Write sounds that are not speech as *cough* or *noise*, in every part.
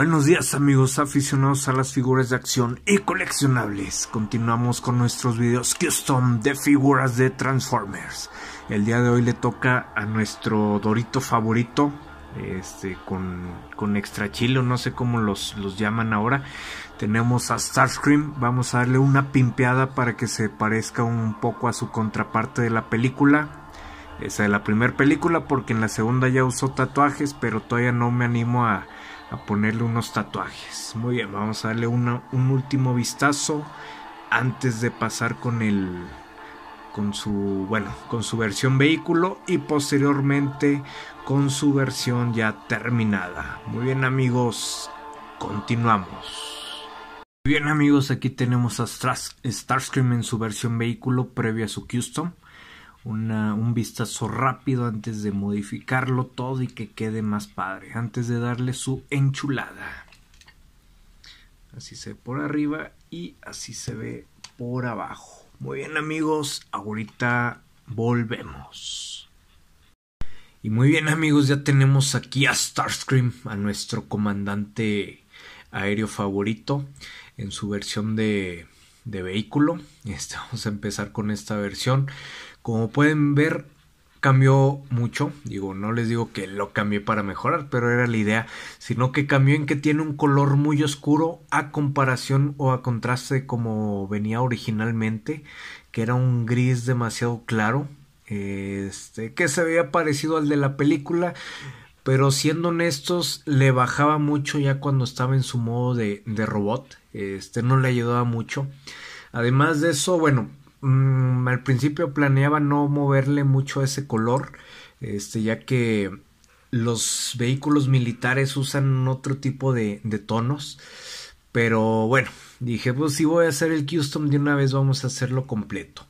Buenos días amigos aficionados a las figuras de acción y coleccionables. Continuamos con nuestros videos custom de figuras de Transformers. El día de hoy le toca a nuestro Dorito favorito, este, con, con extra chilo, no sé cómo los, los llaman ahora. Tenemos a Starscream, vamos a darle una pimpeada para que se parezca un poco a su contraparte de la película. Esa de la primera película, porque en la segunda ya usó tatuajes, pero todavía no me animo a, a ponerle unos tatuajes. Muy bien, vamos a darle un último vistazo antes de pasar con el con su bueno con su versión vehículo y posteriormente con su versión ya terminada muy bien amigos continuamos muy bien amigos aquí tenemos a Starscream en su versión vehículo previa a su custom un vistazo rápido antes de modificarlo todo y que quede más padre, antes de darle su enchulada. Así se ve por arriba y así se ve por abajo. Muy bien amigos, ahorita volvemos. Y muy bien amigos, ya tenemos aquí a Starscream, a nuestro comandante aéreo favorito, en su versión de, de vehículo. *laughs* Este, vamos a empezar con esta versión. Como pueden ver, cambió mucho. Digo, no les digo que lo cambié para mejorar, pero era la idea. Sino que cambió en que tiene un color muy oscuro a comparación o a contraste como venía originalmente, que era un gris demasiado claro. Este, que se veía parecido al de la película. Pero siendo honestos, le bajaba mucho ya cuando estaba en su modo de, de robot. Este no le ayudaba mucho. Además de eso, bueno, Mm, al principio planeaba no moverle mucho ese color, este, ya que los vehículos militares usan otro tipo de, tonos. Pero bueno, dije, pues si voy a hacer el custom de una vez, vamos a hacerlo completo.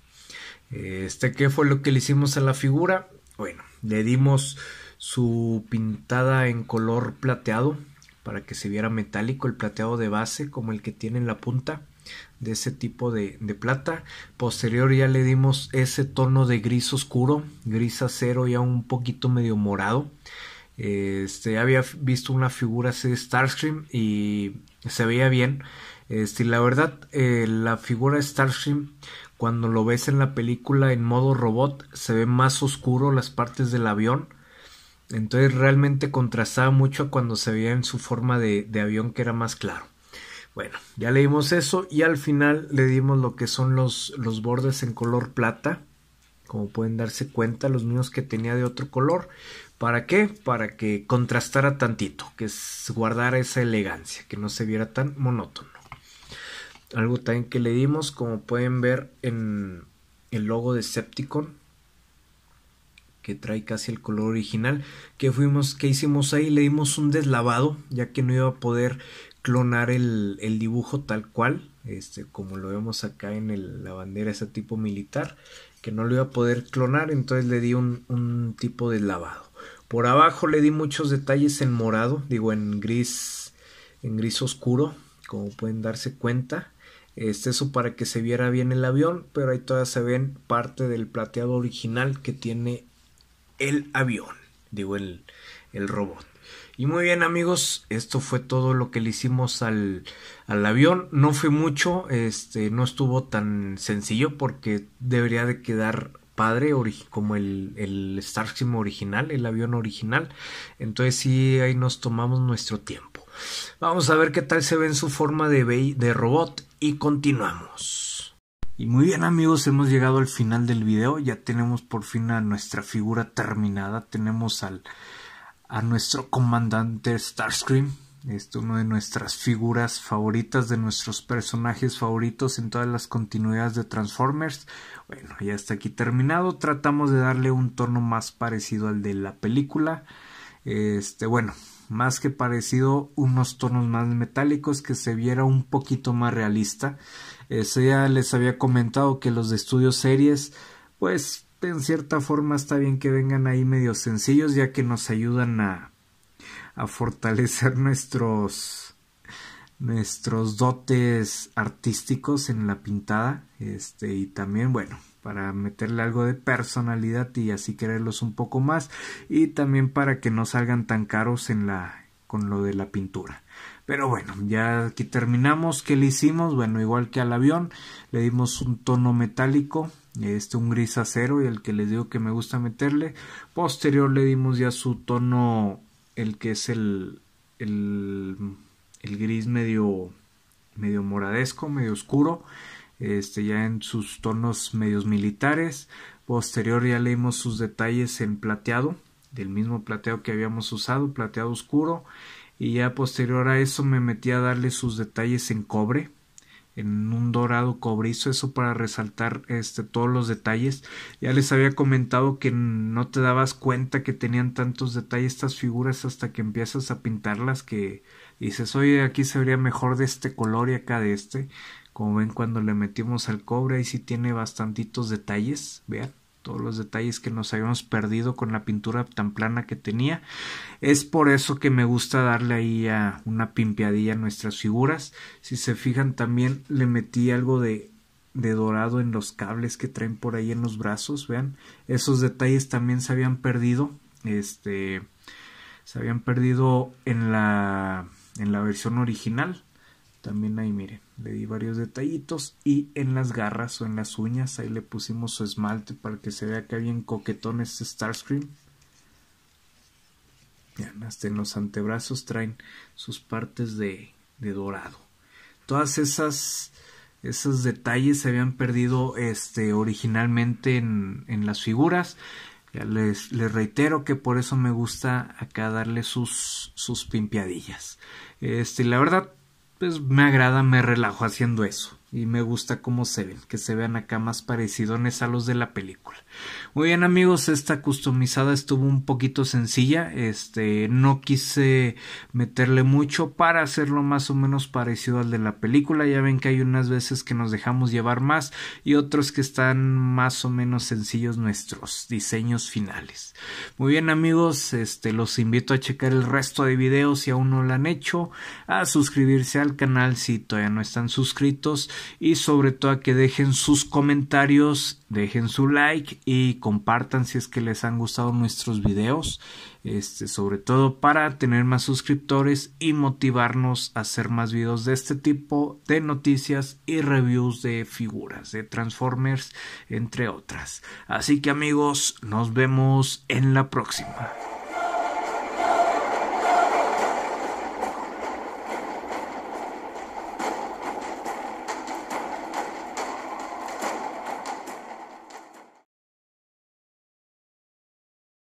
Este, ¿qué fue lo que le hicimos a la figura? Bueno, le dimos su pintada en color plateado para que se viera metálico, el plateado de base como el que tiene en la punta de ese tipo de, plata. Posterior ya le dimos ese tono de gris oscuro, gris acero ya un poquito medio morado. Este, había visto una figura así de Starscream y se veía bien. Este, la verdad, eh, la figura de Starscream, cuando lo ves en la película en modo robot, se ve más oscuro las partes del avión. Entonces realmente contrastaba mucho cuando se veía en su forma de avión que era más claro. Bueno, ya leímos eso y al final le dimos lo que son los, los bordes en color plata. Como pueden darse cuenta, los míos que tenía de otro color. ¿Para qué? Para que contrastara tantito, que guardara esa elegancia, que no se viera tan monótono. Algo también que le dimos, como pueden ver en el logo de Septicon, que trae casi el color original que fuimos que hicimos ahí le dimos un deslavado ya que no iba a poder clonar el, dibujo tal cual, este, como lo vemos acá en la bandera, ese tipo militar, que no lo iba a poder clonar, entonces le di un, tipo de lavado. Por abajo le di muchos detalles en morado, digo en gris, en gris oscuro, como pueden darse cuenta. Este, eso para que se viera bien el avión, pero ahí todavía se ven parte del plateado original que tiene el avión, digo el robot. Y muy bien amigos, esto fue todo lo que le hicimos al, al avión. No fue mucho, este, no estuvo tan sencillo porque debería de quedar padre como el, el Starship original, el avión original. Entonces sí, ahí nos tomamos nuestro tiempo. Vamos a ver qué tal se ve en su forma de, de robot y continuamos. Y muy bien amigos, hemos llegado al final del video, ya tenemos por fin a nuestra figura terminada, tenemos al, a nuestro comandante Starscream. Este, uno de nuestras figuras favoritas, de nuestros personajes favoritos en todas las continuidades de Transformers. Bueno, ya está aquí terminado. Tratamos de darle un tono más parecido al de la película. Este, bueno, más que parecido, unos tonos más metálicos que se viera un poquito más realista. ya les había comentado que los de estudios series, pues en cierta forma está bien que vengan ahí medio sencillos ya que nos ayudan a, a fortalecer *laughs* nuestros nuestros dotes artísticos en la pintada este y también bueno para meterle algo de personalidad y así quererlos un poco más y también para que no salgan tan caros en la con lo de la pintura pero bueno ya aquí terminamos ¿Qué le hicimos bueno igual que al avión le dimos un tono metálico este un gris acero y el que les digo que me gusta meterle posterior le dimos ya su tono el que es el el, el gris medio medio moradesco medio oscuro este ya en sus tonos medios militares posterior ya le dimos sus detalles en plateado del mismo plateado que habíamos usado plateado oscuro y ya posterior a eso me metí a darle sus detalles en cobre en un dorado cobrizo, eso para resaltar este, todos los detalles. Ya les había comentado que no te dabas cuenta que tenían tantos detalles estas figuras hasta que empiezas a pintarlas que dices, oye, aquí se vería mejor de este color y acá de este. Como ven cuando le metimos al cobre, ahí sí tiene bastantitos detalles, vean todos los detalles que nos habíamos perdido con la pintura tan plana que tenía. Es por eso que me gusta darle ahí a una pimpeadilla a nuestras figuras. Si se fijan también le metí algo de de dorado en los cables que traen por ahí en los brazos, vean, esos detalles también se habían perdido, este se habían perdido en la en la versión original. También ahí miren, le di varios detallitos y en las garras o en las uñas ahí le pusimos su esmalte para que se vea que bien coquetón este Starscream. ya hasta en los antebrazos traen sus partes de, dorado. Todas esas esos detalles se habían perdido este, originalmente en, las figuras. les, les, reitero que por eso me gusta acá darle sus, sus pimpiadillas Este, la verdad, pues me agrada, me relajo haciendo eso y me gusta cómo se ven, que se vean acá más parecidones a los de la película. Muy bien amigos, esta customizada estuvo un poquito sencilla, este no quise meterle mucho para hacerlo más o menos parecido al de la película, ya ven que hay unas veces que nos dejamos llevar más y otros que están más o menos sencillos nuestros diseños finales. Muy bien amigos, este los invito a checar el resto de videos si aún no lo han hecho, a suscribirse al canal si todavía no están suscritos y sobre todo a que dejen sus comentarios, dejen su like y compartan si es que les han gustado nuestros videos, este, sobre todo para tener más suscriptores y motivarnos a hacer más videos de este tipo de noticias y reviews de figuras de Transformers, entre otras. Así que amigos, nos vemos en la próxima.